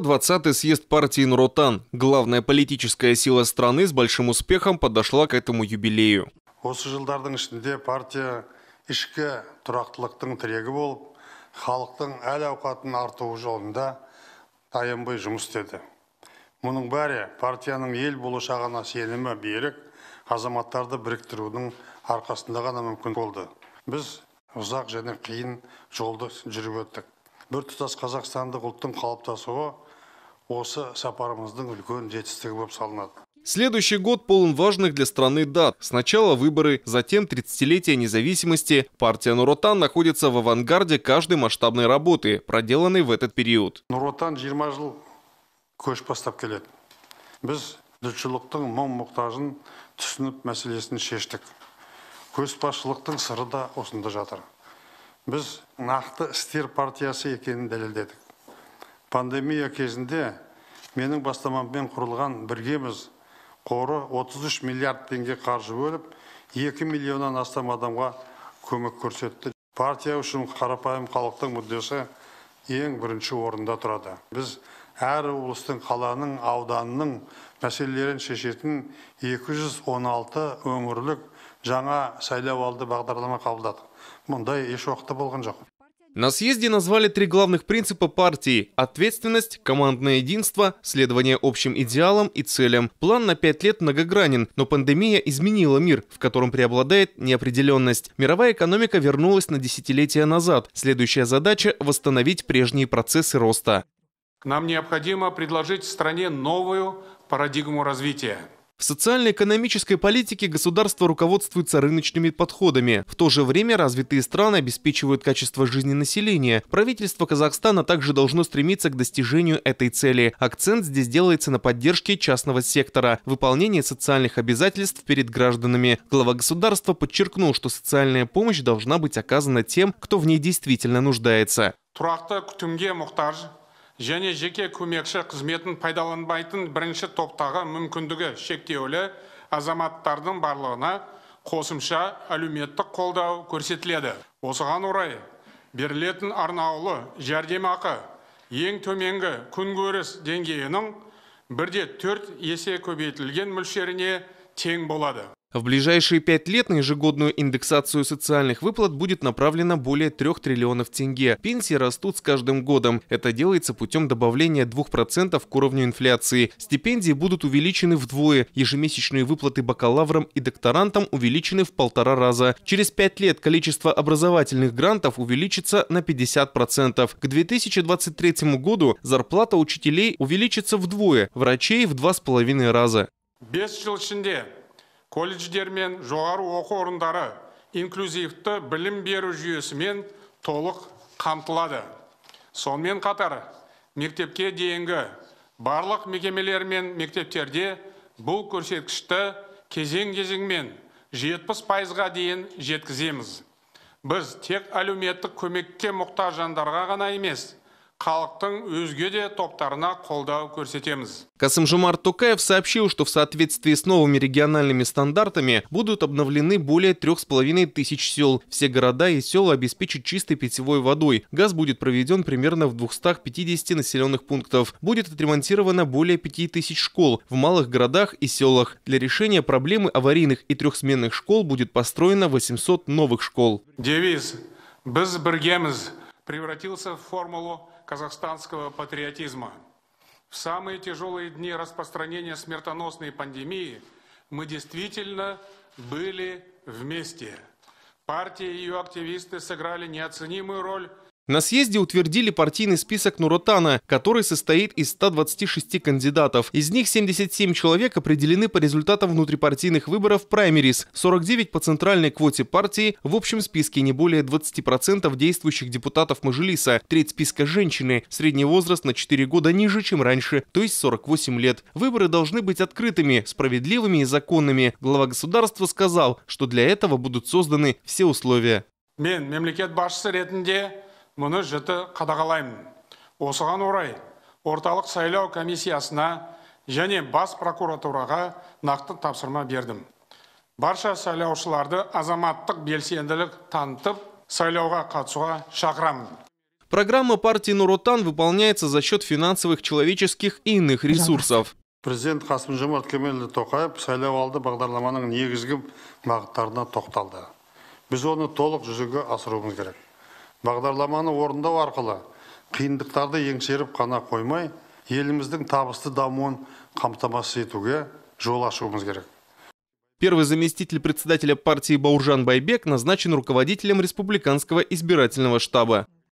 20-й съезд партии Нур-Отан. Главная политическая сила страны с большим успехом подошла к этому юбилею. Осы жылдардың ішінде партия ішкі тұрақтылықтың тірегі болып, халықтың әл ауқатын артуы жолында таянбай жұмыс істеді. Мұның бәрі партияның ел болашағына сенімі берік азаматтарды біріктірудің арқасында ғана мүмкін болды. Біз ұзақ және қиын жолды жүріп өттік біртұтас қазақстандық ұлттың қалыптасуы осы сапарымыздың үлкен жетістігі болып салынады Следующий год полон важных для страны дат. Сначала выборы, затем 30-летие независимости. Партия Нуротан находится в авангарде каждой масштабной работы, проделанной в этот период. Нуротан 20 жыл көш бастап келеді. Біз дүртшіліктің мұң мұқтажын түсініп мәселесін шештік. Көшбасшылықтың сыры да осында жатыр. Біз нақты істер партиясы екенін дәлелдедік. Пандемия кезінде менің бастамаммен құрылған біргеміз қоры 33 миллиард теңге қаржы бөліп 2 миллионнан астам адамға көмек көрсетті партия үшін қарапайым халықтың мүддесі ең бірінші орында тұрады біз әр облыстың қаланың ауданның мәселелерін шешетін 216 өңірлік жаңа алды бағдарлама қабылдадық мұндай еш уақытта болған жоқ На съезде назвали три главных принципа партии – ответственность, командное единство, следование общим идеалам и целям. План на пять лет многогранен, но пандемия изменила мир, в котором преобладает неопределенность. Мировая экономика вернулась на десятилетия назад. Следующая задача – восстановить прежние процессы роста. Нам необходимо предложить стране новую парадигму развития – в социально-экономической политике государство руководствуется рыночными подходами. В то же время развитые страны обеспечивают качество жизни населения. Правительство Казахстана также должно стремиться к достижению этой цели. Акцент здесь делается на поддержке частного сектора, выполнении социальных обязательств перед гражданами. Глава государства подчеркнул, что социальная помощь должна быть оказана тем, кто в ней действительно нуждается. және жеке көмекші қызметін пайдаланбайтын бірінші топтағы мүмкіндігі шектеулі азаматтардың барлығына қосымша әлеуметтік қолдау көрсетіледі осыған орай берілетін арнаулы жәрдемақы ең төменгі күнкөріс деңгейінің бірде төрт есе көбейтілген мөлшеріне тең болады В ближайшие пять лет на ежегодную индексацию социальных выплат будет направлено более 3 триллионов тенге. Пенсии растут с каждым годом. Это делается путем добавления 2% к уровню инфляции. Стипендии будут увеличены вдвое. Ежемесячные выплаты бакалаврам и докторантам увеличены в полтора раза. Через пять лет количество образовательных грантов увеличится на 50%. К 2023 году зарплата учителей увеличится вдвое, врачей в два с половиной раза. Без колледждер мен жоғары оқу орындары инклюзивті білім беру жүйесімен толық қамтылады сонымен қатар мектепке дейінгі барлық мекемелер мен мектептерде бұл көрсеткішті кезең кезеңмен 70 пайызға дейін жеткіземіз біз тек әлеуметтік көмекке мұқтаж жандарға ғана емес халықтың өзге де топтарына қолдау көрсетеміз. Касым Жумарт Тукаев сообщил, что в соответствии с новыми региональными стандартами будут обновлены более трех с половиной тысяч сел. Все города и села обеспечат чистой питьевой водой. Газ будет проведен примерно в 250 населенных пунктов. Будет отремонтировано более пяти тысяч школ в малых городах и селах. Для решения проблемы аварийных и трехсменных школ будет построено 800 новых школ. Девиз «Без бергемз превратился в формулу казахстанского патриотизма. В самые тяжелые дни распространения смертоносной пандемии мы действительно были вместе. Партия и ее активисты сыграли неоценимую роль на съезде утвердили партийный список Нуротана, который состоит из 126 кандидатов. Из них 77 человек определены по результатам внутрипартийных выборов праймерис, 49 по центральной квоте партии, в общем списке не более 20% действующих депутатов Мажилиса, треть списка женщины, средний возраст на 4 года ниже, чем раньше, то есть 48 лет. Выборы должны быть открытыми, справедливыми и законными. Глава государства сказал, что для этого будут созданы все условия. Мен мемлекет басшысы ретінде мұны жіті қадағалаймын осыған орай орталық сайлау комиссиясына және бас прокуратураға нақты тапсырма бердім барша сайлаушыларды азаматтық белсенділік танытып сайлауға қатысуға шақырамын Программа партии отан выполняется за счет финансовых, человеческих и иных ресурсов. Президент Қасым Жомарт Кемелұлы Тоқаев алды бағдарламаның негізгі бағыттарына тоқталды. Біз оны толық жүзеге асыруымыз керек бағдарламаны орындау арқылы қиындықтарды еңсеріп қана қоймай еліміздің табысты дамуын қамтамасыз етуге жол ашуымыз керек Первый заместитель председателя партии Бауржан Байбек назначен руководителем Республиканского избирательного штаба.